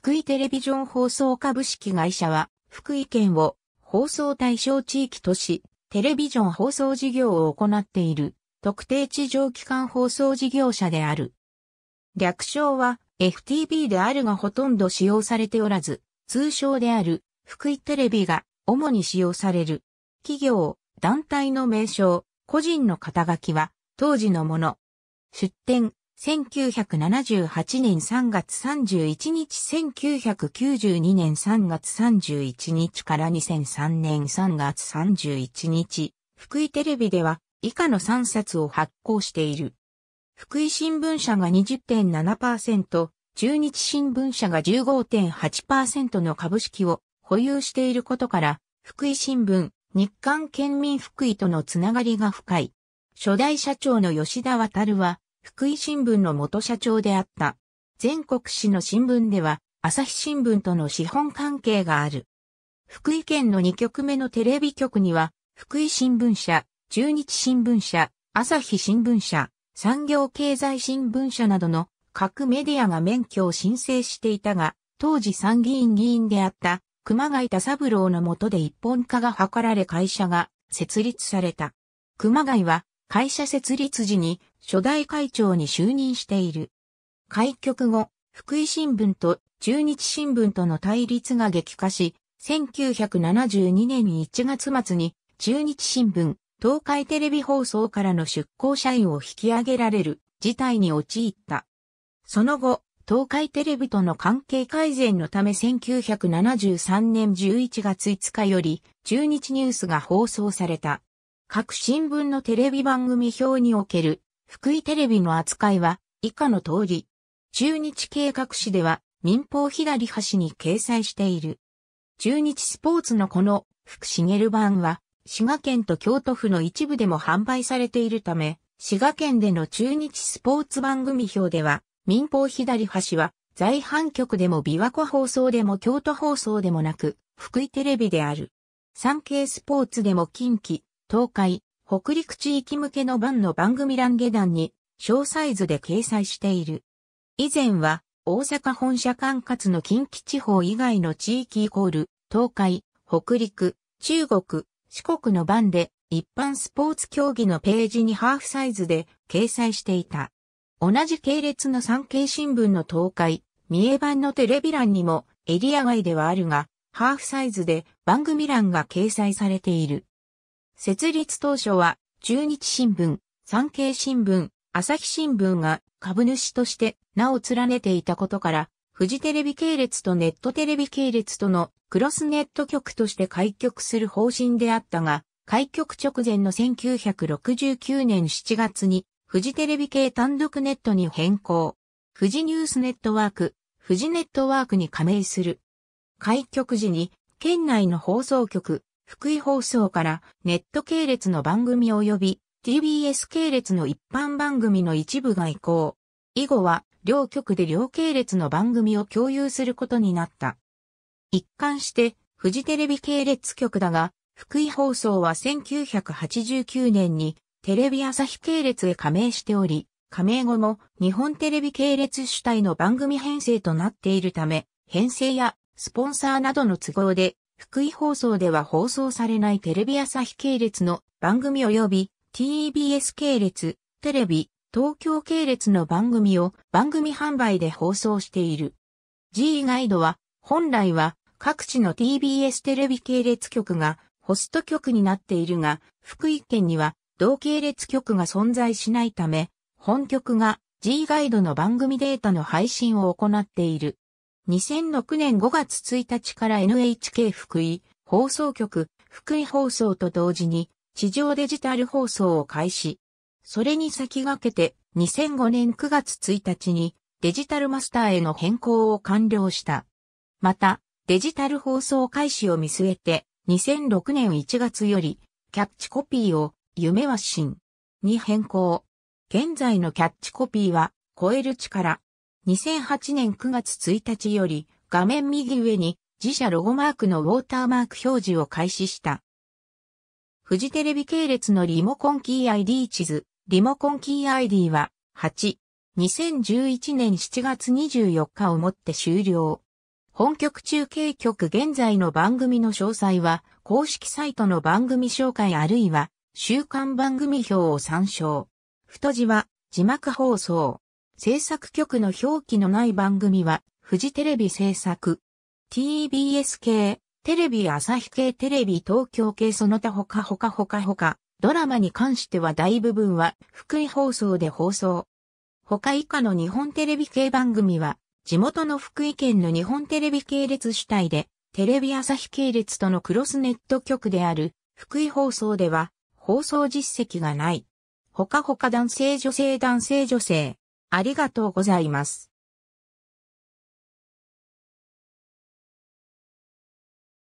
福井テレビジョン放送株式会社は、福井県を放送対象地域とし、テレビジョン放送事業を行っている特定地上機関放送事業者である。略称は FTB であるがほとんど使用されておらず、通称である福井テレビが主に使用される。企業、団体の名称、個人の肩書きは当時のもの。出展、1978年3月31日、1992年3月31日から2003年3月31日、福井テレビでは以下の3冊を発行している。福井新聞社が20.7%、中日新聞社が15.8%の株式を保有していることから、福井新聞、日韓県民福井とのつながりが深い。初代社長の吉田渡は、福井新聞の元社長であった。全国紙の新聞では、朝日新聞との資本関係がある。福井県の2局目のテレビ局には、福井新聞社、中日新聞社、朝日新聞社、産業経済新聞社などの各メディアが免許を申請していたが、当時参議院議員であった熊谷田三郎の下で一本化が図られ会社が設立された。熊谷は会社設立時に初代会長に就任している。開局後、福井新聞と中日新聞との対立が激化し、1972年1月末に中日新聞、東海テレビ放送からの出向社員を引き上げられる事態に陥った。その後、東海テレビとの関係改善のため1973年11月5日より中日ニュースが放送された。各新聞のテレビ番組表における福井テレビの扱いは以下の通り、中日計画誌では民放左端に掲載している。中日スポーツのこの福茂版は滋賀県と京都府の一部でも販売されているため、滋賀県での中日スポーツ番組表では民放左端は在阪局でも琵琶湖放送でも京都放送でもなく、福井テレビである。産経スポーツでも近畿、東海、北陸地域向けの版の番組欄下段に、小サイズで掲載している。以前は、大阪本社管轄の近畿地方以外の地域イコール、東海、北陸、中国、四国の版で、一般スポーツ競技のページにハーフサイズで掲載していた。同じ系列の産経新聞の東海、三重版のテレビ欄にもエリア外ではあるが、ハーフサイズで番組欄が掲載されている。設立当初は、中日新聞、産経新聞、朝日新聞が株主として名を連ねていたことから、フジテレビ系列とネットテレビ系列とのクロスネット局として開局する方針であったが、開局直前の1969年7月に、フジテレビ系単独ネットに変更。フジニュースネットワーク、フジネットワークに加盟する。開局時に、県内の放送局、福井放送からネット系列の番組及び TBS 系列の一般番組の一部が移行。以後は両局で両系列の番組を共有することになった。一貫してフジテレビ系列局だが、福井放送は1989年にテレビ朝日系列へ加盟しており、加盟後も日本テレビ系列主体の番組編成となっているため、編成やスポンサーなどの都合で福井放送では放送されないテレビ朝日系列の番組及び TBS 系列、テレビ、東京系列の番組を番組販売で放送している。G ガイドは本来は各地の TBS テレビ系列局がホスト局になっているが、福井県には同系列局が存在しないため、本局が G ガイドの番組データの配信を行っている。2006年5月1日から NHK 福井放送局福井放送と同時に地上デジタル放送を開始。それに先駆けて2005年9月1日にデジタルマスターへの変更を完了した。また、デジタル放送開始を見据えて2006年1月よりキャッチコピーを夢は真に変更。現在のキャッチコピーは超える力、2008年9月1日より画面右上に自社ロゴマークのウォーターマーク表示を開始した。フジテレビ系列のリモコンキー ID 地図、リモコンキー ID は8、2011年7月24日をもって終了。本局中継局現在の番組の詳細は公式サイトの番組紹介あるいは週刊番組表を参照。太字は字幕放送。制作局の表記のない番組は、フジテレビ制作。TBS 系、テレビ朝日系テレビ東京系その他ほかほかほかほか、ドラマに関しては大部分は福井放送で放送。他以下の日本テレビ系番組は、地元の福井県の日本テレビ系列主体で、テレビ朝日系列とのクロスネット局である、福井放送では、放送実績がない。ほかほか男性女性男性女性、ありがとうございます。